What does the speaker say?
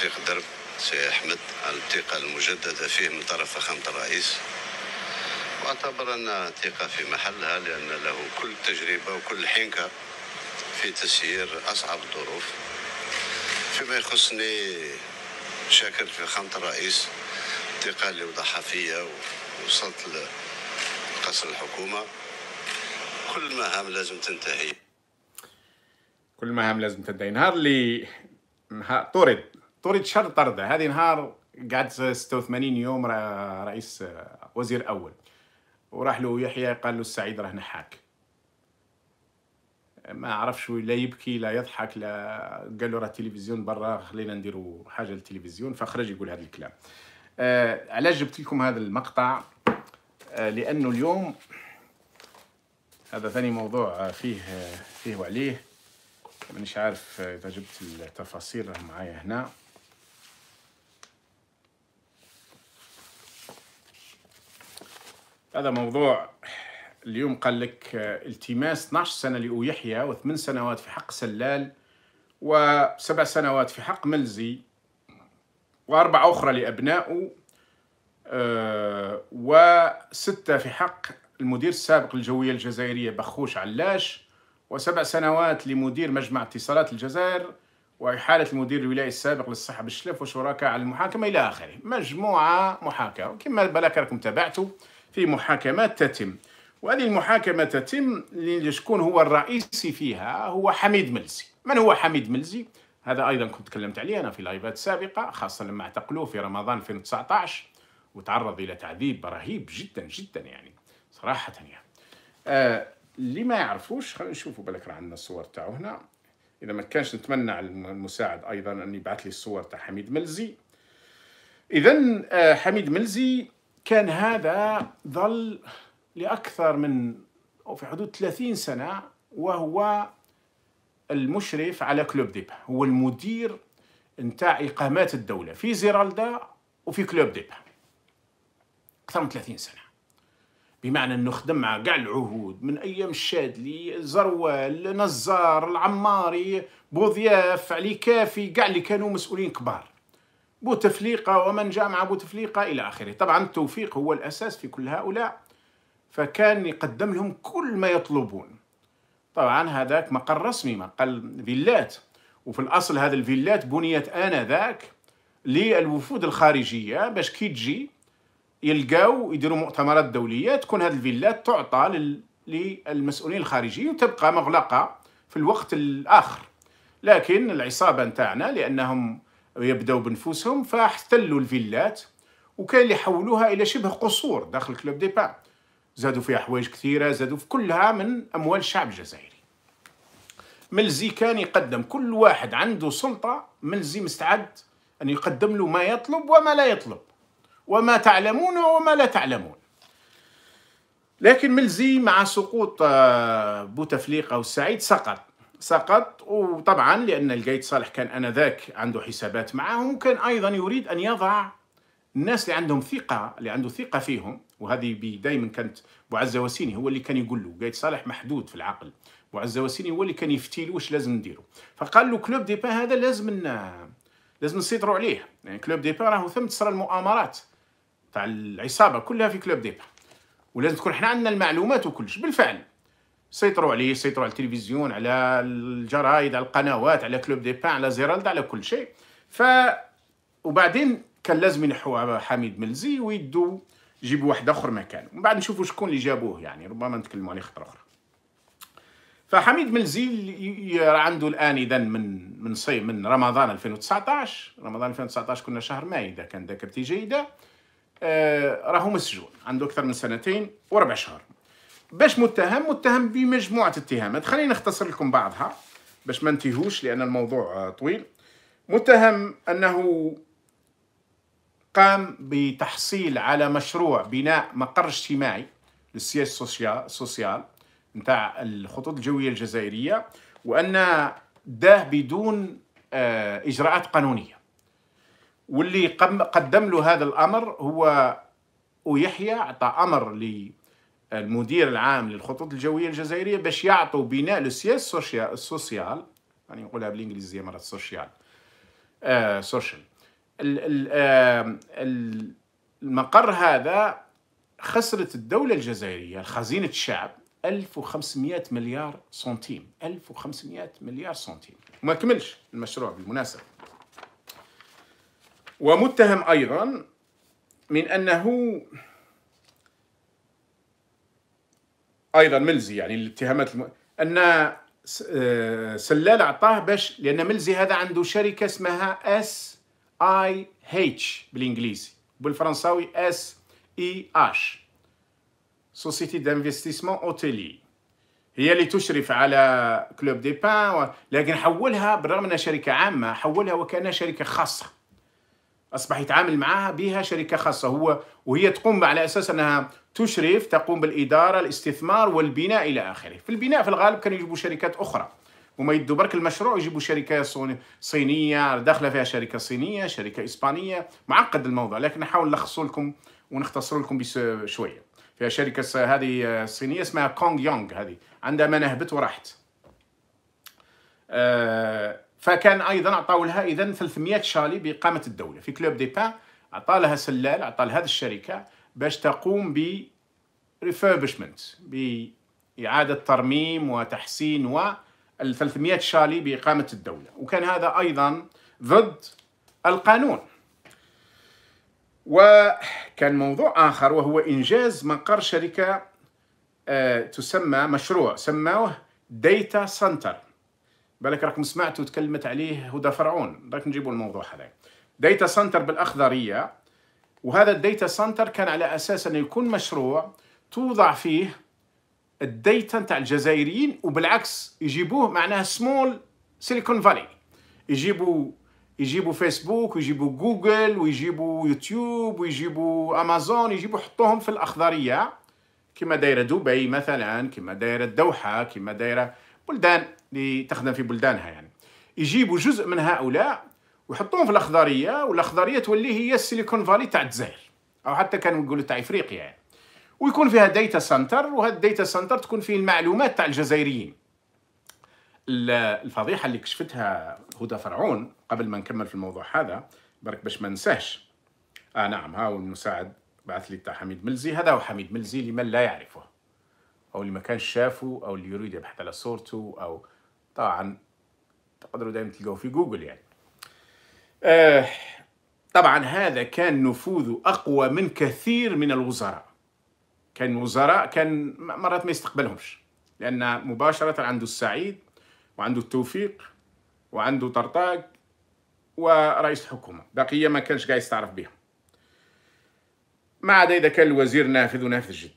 تحقيق الدرب سي أحمد على الثقة المجددة فيه من طرف فخامة الرئيس واعتبر أن ثقة في محلها لأن له كل تجربة وكل حنكة في تسيير أصعب الظروف فيما يخصني شاكر في فخامه الرئيس الثقة اللي وضعها فيا ووصلت لقصر الحكومة كل المهام لازم تنتهي كل المهام لازم تنتهي نهار اللي طرد طرد شر طرده هذه نهار قعد 86 يوم رئيس آه، وزير اول وراح له يحيى قال له السعيد راه نحاك ما عرفش لا يبكي لا يضحك لا قال له راه التلفزيون برا خلينا نديروا حاجه للتلفزيون فخرج يقول هذا الكلام آه علاش جبت لكم هذا المقطع آه لانه اليوم هذا ثاني موضوع آه، فيه آه، فيه وعليه مانيش عارف اذا جبت التفاصيل معايا هنا هذا موضوع اليوم قال لك آه، التماس 12 سنة لأو يحيى وثمان سنوات في حق سلال وسبع سنوات في حق ملزي وأربعة أخرى لأبنائه آه، وستة في حق المدير السابق للجوية الجزائرية بخوش علاش وسبع سنوات لمدير مجمع اتصالات الجزائر وإحالة المدير الولائي السابق للصحة بالشلف وشركاء على المحاكمة إلى آخره مجموعة محاكاة كما بلاك راكم تابعتوا في محاكمات تتم وهذه المحاكمة تتم لشكون هو الرئيسي فيها هو حميد ملزي من هو حميد ملزي؟ هذا أيضا كنت تكلمت عليه أنا في لايفات سابقة خاصة لما اعتقلوه في رمضان 2019 وتعرض إلى تعذيب رهيب جدا جدا يعني صراحة يعني آه اللي ما يعرفوش خلينا نشوفوا بالك راه عندنا الصور تاعو هنا إذا ما كانش نتمنى على المساعد أيضا أن يبعث لي الصور تاع حميد ملزي إذا آه حميد ملزي كان هذا ظل لأكثر من أو في حدود 30 سنة وهو المشرف على كلوب ديب هو المدير نتاع إقامات الدولة في زيرالدا وفي كلوب ديب أكثر من 30 سنة بمعنى أنه خدم مع كاع العهود من أيام الشادلي زروال نزار العماري بوضياف علي كافي كاع اللي كانوا مسؤولين كبار بوتفليقة ومن جاء مع بوتفليقة إلى آخره طبعا التوفيق هو الأساس في كل هؤلاء فكان يقدم لهم كل ما يطلبون طبعا هذاك مقر رسمي مقر فيلات وفي الأصل هذا الفيلات بنيت آنذاك للوفود الخارجية باش كي تجي يلقاو يديروا مؤتمرات دولية تكون هذه الفيلات تعطى للمسؤولين الخارجيين وتبقى مغلقة في الوقت الآخر لكن العصابة نتاعنا لأنهم يبداو بنفوسهم فاحتلوا الفيلات وكان اللي حولوها الى شبه قصور داخل كلوب دي بان زادوا فيها حوايج كثيره زادوا في كلها من اموال الشعب الجزائري ملزي كان يقدم كل واحد عنده سلطه ملزي مستعد ان يقدم له ما يطلب وما لا يطلب وما تعلمون وما لا تعلمون لكن ملزي مع سقوط آه، بوتفليقه والسعيد سقط سقط وطبعا لأن الجيت صالح كان آنذاك عنده حسابات معهم وكان أيضا يريد أن يضع الناس اللي عندهم ثقة اللي عنده ثقة فيهم وهذه دائما كانت بوعز وسيني هو اللي كان يقول له قايد صالح محدود في العقل بوعز وسيني هو اللي كان يفتي له واش لازم نديره فقال له كلوب ديبا هذا لازم لازم نسيطروا عليه يعني كلوب ديبا راهو ثم تصرى المؤامرات تاع العصابة كلها في كلوب ديبا ولازم تكون حنا عندنا المعلومات وكلش بالفعل سيطروا عليه سيطروا على التلفزيون على الجرايد على القنوات على كلوب دي بان على زيرالدا على كل شيء ف وبعدين كان لازم ينحوا حميد ملزي ويدوا يجيبوا واحد اخر مكان من بعد نشوفوا شكون اللي جابوه يعني ربما نتكلموا عليه خطره اخرى فحميد ملزي عنده الان اذا من من صي من رمضان 2019 رمضان 2019 كنا شهر ماي اذا كان ذاكرتي جيده آه راهو مسجون عنده اكثر من سنتين وربع شهر باش متهم متهم بمجموعه اتهامات خليني نختصر لكم بعضها باش ما انتهوش لان الموضوع آه، طويل متهم انه قام بتحصيل على مشروع بناء مقر اجتماعي للسياسة السوسيال نتاع الخطوط الجويه الجزائريه وان داه بدون آه، اجراءات قانونيه واللي قدم له هذا الامر هو ويحيى اعطى امر المدير العام للخطوط الجويه الجزائريه باش يعطوا بناء لو سياس السوسيال يعني نقولها بالانجليزيه مرات سوشيال آه، سوشيال آه، المقر هذا خسرت الدوله الجزائريه خزينه الشعب 1500 مليار سنتيم 1500 مليار سنتيم وما كملش المشروع بالمناسبه ومتهم ايضا من انه ايضا ملزي يعني الاتهامات الم... ان آه، سلال اعطاه باش لان ملزي هذا عنده شركه اسمها اس اي اتش بالانجليزي بالفرنساوي اس اي اش سوسيتي دانفستيسمون اوتيلي هي اللي تشرف على كلوب دي بان لكن حولها بالرغم انها شركه عامه حولها وكانها شركه خاصه أصبح يتعامل معها بها شركة خاصة هو وهي تقوم على أساس أنها تشرف تقوم بالإدارة الاستثمار والبناء إلى آخره في البناء في الغالب كانوا يجيبوا شركات أخرى هما يدوا برك المشروع يجيبوا شركه صينيه داخله فيها شركه صينيه شركه اسبانيه معقد الموضوع لكن نحاول نلخص لكم ونختصر لكم شويه فيها شركه هذه الصينيه اسمها كونغ يونغ هذه عندها ما نهبت وراحت آه فكان ايضا عطاو لها اذا 300 شالي باقامه الدوله في كلوب دي بان عطا لها سلال عطا لهذه الشركه باش تقوم ب ريفيربشمنت باعاده ترميم وتحسين و 300 شالي باقامه الدوله وكان هذا ايضا ضد القانون وكان موضوع اخر وهو انجاز مقر شركه آه، تسمى مشروع سموه ديتا سنتر بالك راكم سمعتوا تكلمت عليه هدى فرعون راك نجيبوا الموضوع هذا داتا سنتر بالاخضريه وهذا الداتا سنتر كان على اساس انه يكون مشروع توضع فيه الداتا نتاع الجزائريين وبالعكس يجيبوه معناها سمول سيليكون فالي يجيبوا يجيبوا فيسبوك ويجيبوا جوجل ويجيبوا يوتيوب ويجيبوا امازون يجيبوا يحطوهم في الاخضريه كما دايره دبي مثلا كما دايره الدوحه كما دايره بلدان اللي تخدم في بلدانها يعني يجيبوا جزء من هؤلاء ويحطوهم في الاخضريه والاخضريه تولي هي السيليكون فالي تاع الجزائر او حتى كانوا نقولوا تاع افريقيا يعني ويكون فيها داتا سنتر وهذا الداتا سنتر تكون فيه المعلومات تاع الجزائريين الفضيحه اللي كشفتها هدى فرعون قبل ما نكمل في الموضوع هذا برك باش ما ننساش اه نعم هاو المساعد بعث لي تاع حميد ملزي هذا هو حميد ملزي لمن لا يعرفه او اللي ما كانش شافه او اللي يريد يبحث على صورته او طبعا تقدروا دايما تلقوه في جوجل يعني آه طبعا هذا كان نفوذه أقوى من كثير من الوزراء كان وزراء كان مرات ما يستقبلهمش لأن مباشرة عنده السعيد وعنده التوفيق وعنده طرطاق ورئيس الحكومة بقية ما كانش قاعد يستعرف بها ما عدا إذا كان الوزير نافذ ونافذ جدا